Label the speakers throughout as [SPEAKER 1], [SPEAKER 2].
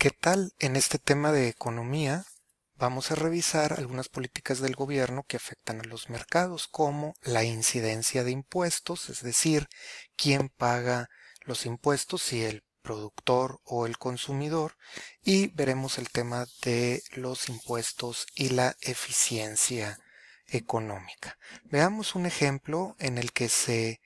[SPEAKER 1] ¿Qué tal en este tema de economía? Vamos a revisar algunas políticas del gobierno que afectan a los mercados, como la incidencia de impuestos, es decir, quién paga los impuestos, si el productor o el consumidor, y veremos el tema de los impuestos y la eficiencia económica. Veamos un ejemplo en el que se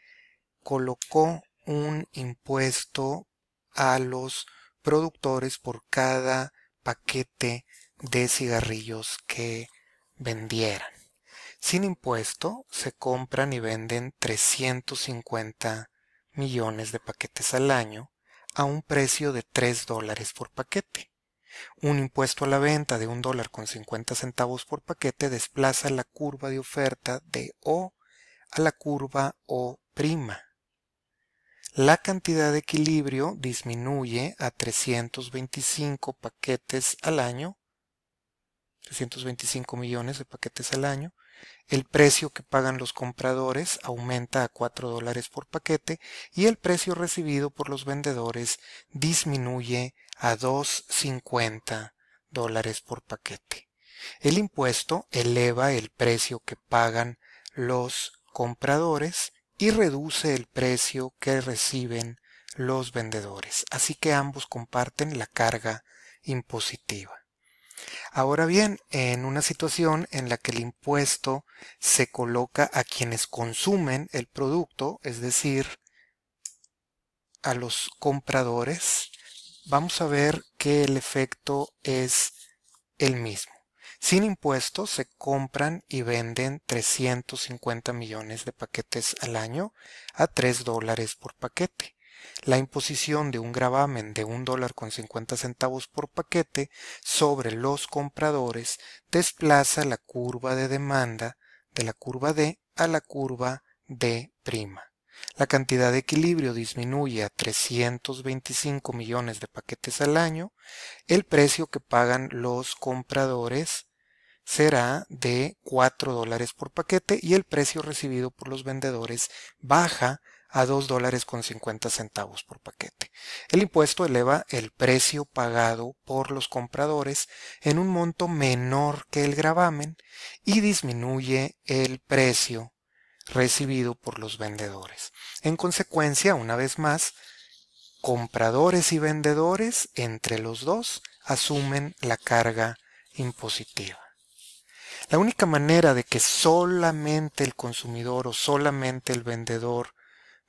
[SPEAKER 1] colocó un impuesto a los productores por cada paquete de cigarrillos que vendieran. Sin impuesto, se compran y venden 350 millones de paquetes al año a un precio de 3 dólares por paquete. Un impuesto a la venta de 1 dólar con 50 centavos por paquete desplaza la curva de oferta de O a la curva O prima la cantidad de equilibrio disminuye a 325 paquetes al año, 325 millones de paquetes al año, el precio que pagan los compradores aumenta a 4 dólares por paquete y el precio recibido por los vendedores disminuye a 2.50 dólares por paquete. El impuesto eleva el precio que pagan los compradores y reduce el precio que reciben los vendedores. Así que ambos comparten la carga impositiva. Ahora bien, en una situación en la que el impuesto se coloca a quienes consumen el producto, es decir, a los compradores, vamos a ver que el efecto es el mismo. Sin impuestos se compran y venden 350 millones de paquetes al año a 3 dólares por paquete. La imposición de un gravamen de un dólar con 50 centavos por paquete sobre los compradores desplaza la curva de demanda de la curva D a la curva D'. La cantidad de equilibrio disminuye a 325 millones de paquetes al año. El precio que pagan los compradores será de 4 dólares por paquete y el precio recibido por los vendedores baja a 2 dólares con 50 centavos por paquete. El impuesto eleva el precio pagado por los compradores en un monto menor que el gravamen y disminuye el precio recibido por los vendedores. En consecuencia, una vez más, compradores y vendedores entre los dos asumen la carga impositiva. La única manera de que solamente el consumidor o solamente el vendedor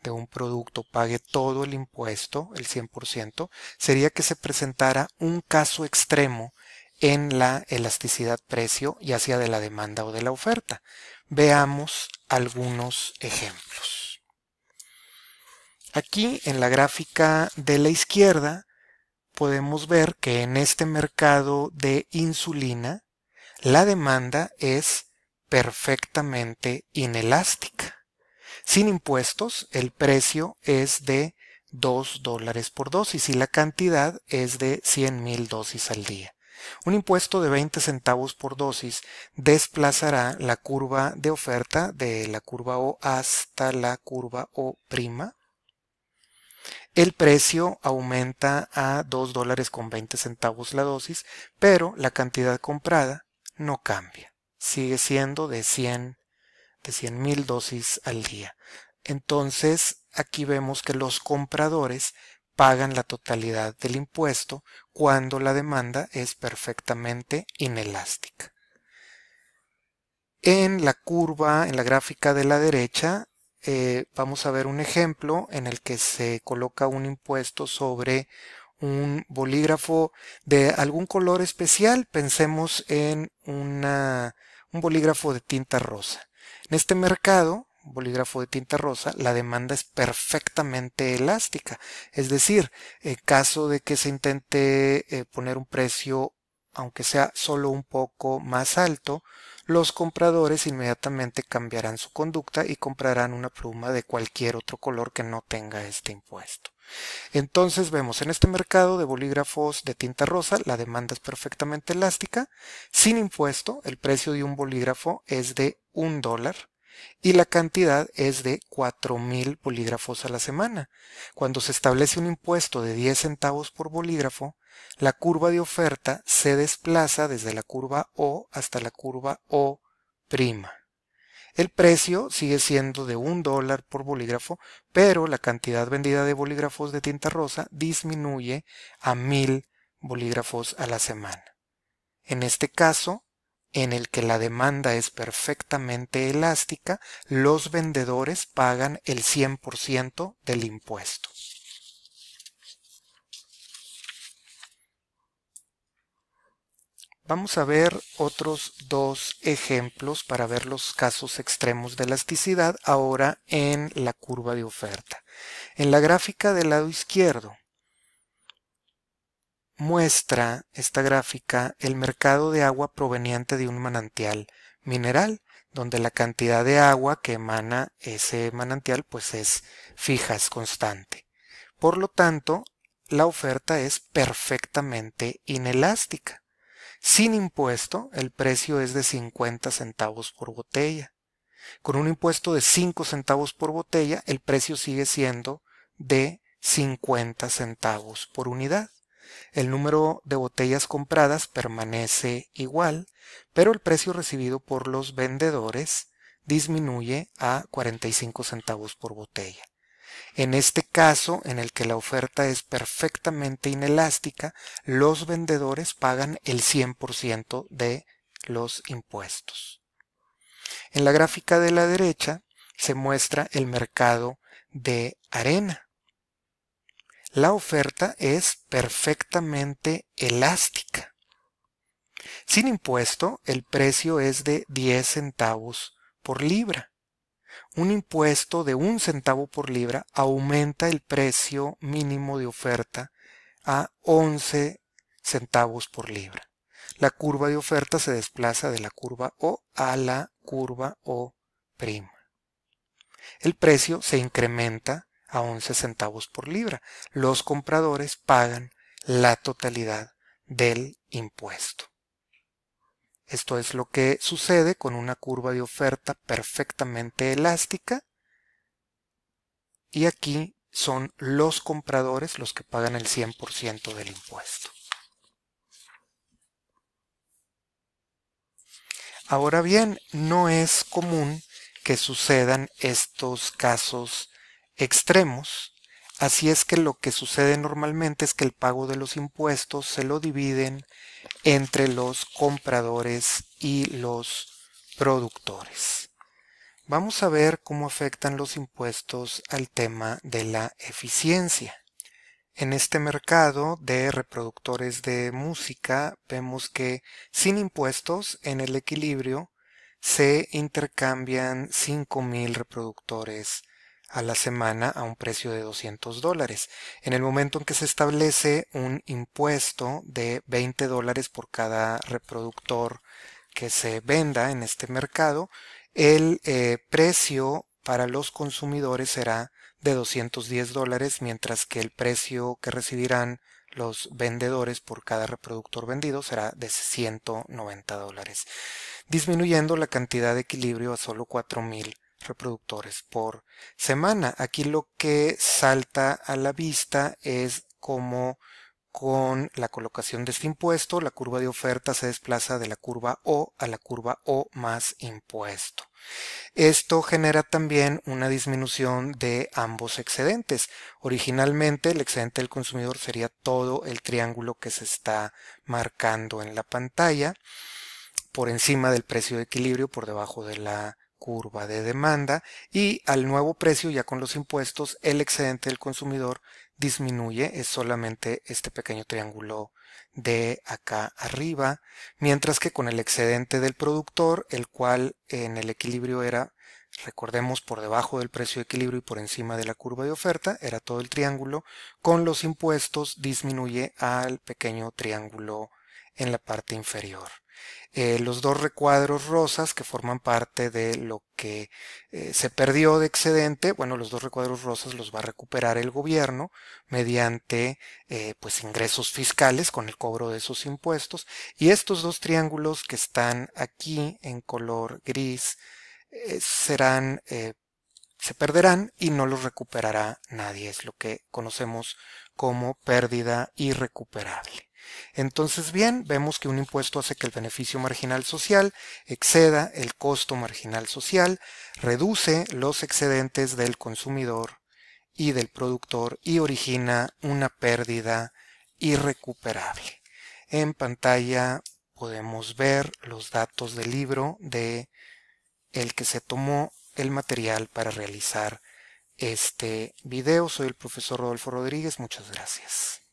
[SPEAKER 1] de un producto pague todo el impuesto, el 100%, sería que se presentara un caso extremo en la elasticidad precio, ya sea de la demanda o de la oferta. Veamos algunos ejemplos. Aquí en la gráfica de la izquierda podemos ver que en este mercado de insulina la demanda es perfectamente inelástica. Sin impuestos, el precio es de 2 dólares por dosis y la cantidad es de 100 mil dosis al día. Un impuesto de 20 centavos por dosis desplazará la curva de oferta de la curva O hasta la curva O'. El precio aumenta a 2 dólares con 20 centavos la dosis, pero la cantidad comprada no cambia. Sigue siendo de 100, de mil dosis al día. Entonces, aquí vemos que los compradores pagan la totalidad del impuesto cuando la demanda es perfectamente inelástica. En la curva, en la gráfica de la derecha, eh, vamos a ver un ejemplo en el que se coloca un impuesto sobre un bolígrafo de algún color especial, pensemos en un bolígrafo de tinta rosa. En este mercado, bolígrafo de tinta rosa, la demanda es perfectamente elástica. Es decir, en caso de que se intente eh, poner un precio, aunque sea solo un poco más alto, los compradores inmediatamente cambiarán su conducta y comprarán una pluma de cualquier otro color que no tenga este impuesto. Entonces vemos en este mercado de bolígrafos de tinta rosa, la demanda es perfectamente elástica, sin impuesto, el precio de un bolígrafo es de un dólar y la cantidad es de 4.000 bolígrafos a la semana. Cuando se establece un impuesto de 10 centavos por bolígrafo, la curva de oferta se desplaza desde la curva O hasta la curva O prima. El precio sigue siendo de un dólar por bolígrafo, pero la cantidad vendida de bolígrafos de tinta rosa disminuye a mil bolígrafos a la semana. En este caso, en el que la demanda es perfectamente elástica, los vendedores pagan el 100% del impuesto. Vamos a ver otros dos ejemplos para ver los casos extremos de elasticidad ahora en la curva de oferta. En la gráfica del lado izquierdo muestra esta gráfica el mercado de agua proveniente de un manantial mineral, donde la cantidad de agua que emana ese manantial pues es fija, es constante. Por lo tanto, la oferta es perfectamente inelástica. Sin impuesto, el precio es de 50 centavos por botella. Con un impuesto de 5 centavos por botella, el precio sigue siendo de 50 centavos por unidad. El número de botellas compradas permanece igual, pero el precio recibido por los vendedores disminuye a 45 centavos por botella. En este caso, en el que la oferta es perfectamente inelástica, los vendedores pagan el 100% de los impuestos. En la gráfica de la derecha se muestra el mercado de arena. La oferta es perfectamente elástica. Sin impuesto, el precio es de 10 centavos por libra un impuesto de un centavo por libra aumenta el precio mínimo de oferta a 11 centavos por libra. La curva de oferta se desplaza de la curva O a la curva O'. El precio se incrementa a 11 centavos por libra. Los compradores pagan la totalidad del impuesto. Esto es lo que sucede con una curva de oferta perfectamente elástica. Y aquí son los compradores los que pagan el 100% del impuesto. Ahora bien, no es común que sucedan estos casos extremos, así es que lo que sucede normalmente es que el pago de los impuestos se lo dividen entre los compradores y los productores. Vamos a ver cómo afectan los impuestos al tema de la eficiencia. En este mercado de reproductores de música vemos que sin impuestos en el equilibrio se intercambian 5.000 reproductores a la semana a un precio de 200 dólares. En el momento en que se establece un impuesto de 20 dólares por cada reproductor que se venda en este mercado, el eh, precio para los consumidores será de 210 dólares, mientras que el precio que recibirán los vendedores por cada reproductor vendido será de 190 dólares, disminuyendo la cantidad de equilibrio a solo 4.000 reproductores por semana. Aquí lo que salta a la vista es como con la colocación de este impuesto, la curva de oferta se desplaza de la curva O a la curva O más impuesto. Esto genera también una disminución de ambos excedentes. Originalmente el excedente del consumidor sería todo el triángulo que se está marcando en la pantalla, por encima del precio de equilibrio, por debajo de la curva de demanda y al nuevo precio ya con los impuestos el excedente del consumidor disminuye, es solamente este pequeño triángulo de acá arriba, mientras que con el excedente del productor, el cual en el equilibrio era, recordemos, por debajo del precio de equilibrio y por encima de la curva de oferta, era todo el triángulo, con los impuestos disminuye al pequeño triángulo en la parte inferior. Eh, los dos recuadros rosas que forman parte de lo que eh, se perdió de excedente, bueno, los dos recuadros rosas los va a recuperar el gobierno mediante eh, pues ingresos fiscales con el cobro de esos impuestos. Y estos dos triángulos que están aquí en color gris serán se perderán y no los recuperará nadie. Es lo que conocemos como pérdida irrecuperable. Entonces, bien, vemos que un impuesto hace que el beneficio marginal social exceda el costo marginal social, reduce los excedentes del consumidor y del productor y origina una pérdida irrecuperable. En pantalla podemos ver los datos del libro de el que se tomó el material para realizar este video. Soy el profesor Rodolfo Rodríguez. Muchas gracias.